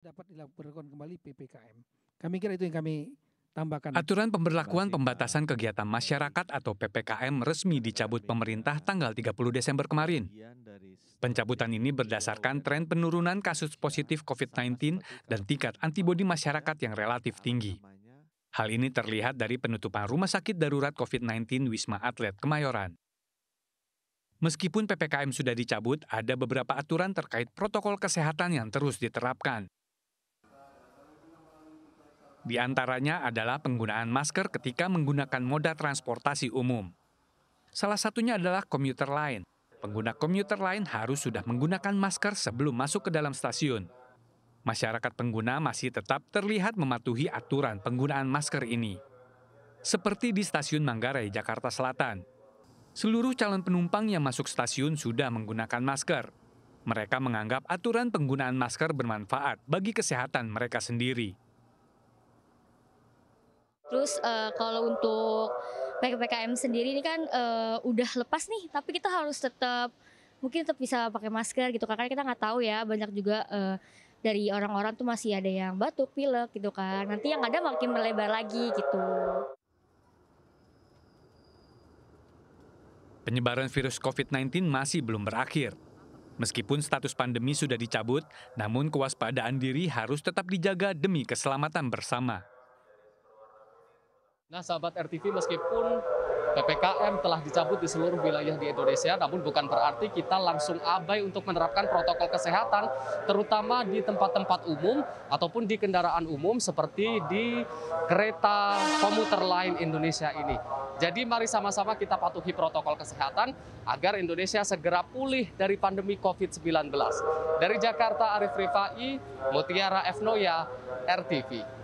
dapat dilakukan kembali PPKM. Kami kira itu yang kami tambahkan. Aturan pemberlakuan pembatasan kegiatan masyarakat atau PPKM resmi dicabut pemerintah tanggal 30 Desember kemarin. Pencabutan ini berdasarkan tren penurunan kasus positif COVID-19 dan tingkat antibodi masyarakat yang relatif tinggi. Hal ini terlihat dari penutupan rumah sakit darurat COVID-19 Wisma Atlet Kemayoran. Meskipun PPKM sudah dicabut, ada beberapa aturan terkait protokol kesehatan yang terus diterapkan. Di antaranya adalah penggunaan masker ketika menggunakan moda transportasi umum. Salah satunya adalah komuter lain. Pengguna komuter lain harus sudah menggunakan masker sebelum masuk ke dalam stasiun. Masyarakat pengguna masih tetap terlihat mematuhi aturan penggunaan masker ini. Seperti di stasiun Manggarai, Jakarta Selatan. Seluruh calon penumpang yang masuk stasiun sudah menggunakan masker. Mereka menganggap aturan penggunaan masker bermanfaat bagi kesehatan mereka sendiri. Terus uh, kalau untuk PPKM sendiri ini kan uh, udah lepas nih, tapi kita harus tetap mungkin tetap bisa pakai masker gitu kan, karena kita nggak tahu ya banyak juga uh, dari orang-orang tuh masih ada yang batuk pilek gitu kan nanti yang ada makin melebar lagi gitu Penyebaran virus COVID-19 masih belum berakhir. Meskipun status pandemi sudah dicabut, namun kewaspadaan diri harus tetap dijaga demi keselamatan bersama. Nah, sahabat RTV, meskipun PPKM telah dicabut di seluruh wilayah di Indonesia, namun bukan berarti kita langsung abai untuk menerapkan protokol kesehatan, terutama di tempat-tempat umum ataupun di kendaraan umum seperti di kereta komuter lain Indonesia ini. Jadi mari sama-sama kita patuhi protokol kesehatan agar Indonesia segera pulih dari pandemi COVID-19. Dari Jakarta, Arif Rifai, Mutiara Efnoya, RTV.